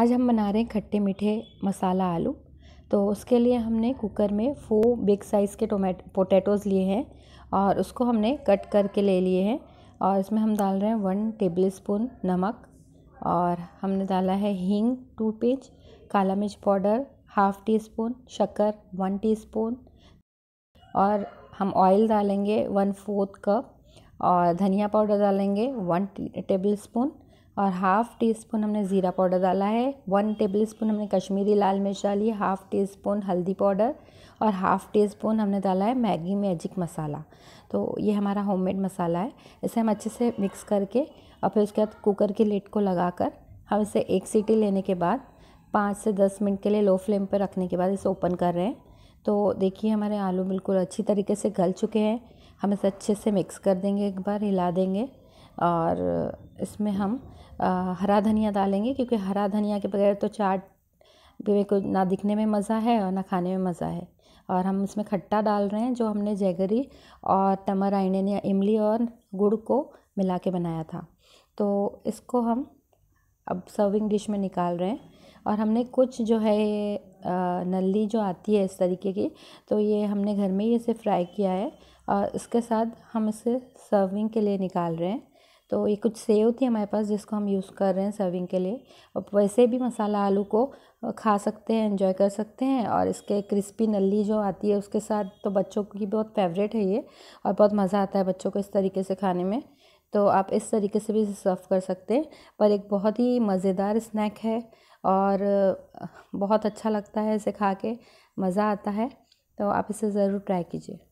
आज हम बना रहे हैं खट्टे मीठे मसाला आलू तो उसके लिए हमने कुकर में फोर बिग साइज़ के टोमेटो पोटैटोज़ लिए हैं और उसको हमने कट करके ले लिए हैं और इसमें हम डाल रहे हैं वन टेबल स्पून नमक और हमने डाला है हींग टू पेज काला मिर्च पाउडर हाफ़ टी स्पून शक्कर वन टी स्पून और हम ऑयल डालेंगे वन फोर्थ कप और धनिया पाउडर डालेंगे वन टेबल स्पून और हाफ़ टी स्पून हमने ज़ीरा पाउडर डाला है वन टेबल स्पून हमने कश्मीरी लाल मिर्च डाली है हाफ़ टी स्पून हल्दी पाउडर और हाफ़ टी स्पून हमने डाला है मैगी मैजिक मसाला तो ये हमारा होममेड मसाला है इसे हम अच्छे से मिक्स करके और फिर उसके बाद कुकर के लेट को लगाकर हम इसे एक सीटी लेने के बाद पाँच से दस मिनट के लिए लो फ्लेम पर रखने के बाद इसे ओपन कर रहे हैं तो देखिए हमारे आलू बिल्कुल अच्छी तरीके से गल चुके हैं हम इसे अच्छे से मिक्स कर देंगे एक बार हिला देंगे और इसमें हम हरा धनिया डालेंगे क्योंकि हरा धनिया के बगैर तो चाट में को ना दिखने में मज़ा है और ना खाने में मज़ा है और हम इसमें खट्टा डाल रहे हैं जो हमने जैगरी और टमर आइने या इमली और गुड़ को मिला के बनाया था तो इसको हम अब सर्विंग डिश में निकाल रहे हैं और हमने कुछ जो है ये नली जो आती है इस तरीके की तो ये हमने घर में ही इसे फ्राई किया है और इसके साथ हम इसे सर्विंग के लिए निकाल रहे हैं तो ये कुछ सेव थी हमारे पास जिसको हम यूज़ कर रहे हैं सर्विंग के लिए अब वैसे भी मसाला आलू को खा सकते हैं एंजॉय कर सकते हैं और इसके क्रिस्पी नली जो आती है उसके साथ तो बच्चों की बहुत फेवरेट है ये और बहुत मज़ा आता है बच्चों को इस तरीके से खाने में तो आप इस तरीके से भी सर्व कर सकते हैं पर एक बहुत ही मज़ेदार स्नैक है और बहुत अच्छा लगता है इसे खा के मज़ा आता है तो आप इसे ज़रूर ट्राई कीजिए